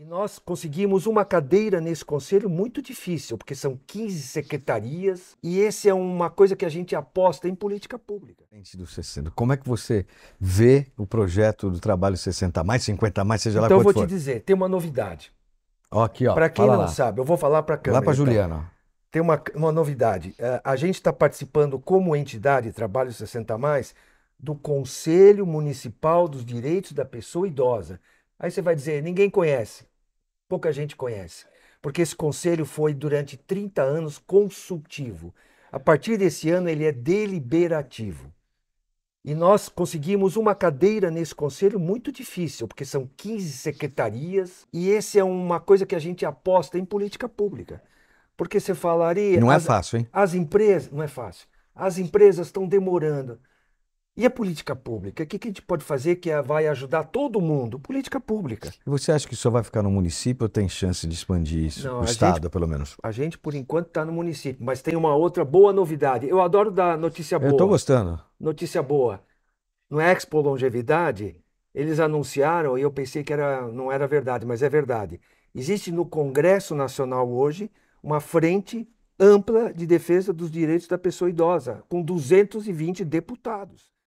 E nós conseguimos uma cadeira nesse conselho muito difícil, porque são 15 secretarias e essa é uma coisa que a gente aposta em política pública. Do 60. Como é que você vê o projeto do trabalho 60 mais, 50 mais, seja lá então, for? Então vou te dizer, tem uma novidade. Ó, aqui, ó. Para quem não lá. sabe, eu vou falar para a câmera. Lá então. para Juliana. Tá? Tem uma, uma novidade. Eh, a gente está participando como entidade Trabalho 60 mais do Conselho Municipal dos Direitos da Pessoa Idosa Aí você vai dizer: ninguém conhece. Pouca gente conhece. Porque esse conselho foi durante 30 anos consultivo. A partir desse ano, ele é deliberativo. E nós conseguimos uma cadeira nesse conselho muito difícil, porque são 15 secretarias, e esse é uma coisa que a gente aposta em política pública. Porque você falaria. Não é as, fácil, hein? As empresas. Não é fácil. As empresas estão demorando. E a política pública? O que, a gente pode fazer que vai ajudar todo mundo? Política pública. você acha que só vai ficar no município ou tem chance de expandir isso? Não, o Estado, gente, pelo menos. A gente, por enquanto, está no município, mas tem uma outra boa novidade. Eu adoro dar notícia boa. Eu estou gostando. Notícia boa. No Expo Longevidade, eles anunciaram, e eu pensei que era, não era verdade, mas é verdade. Existe no Congresso Nacional hoje uma frente ampla de defesa dos direitos da pessoa idosa, com 220 deputados.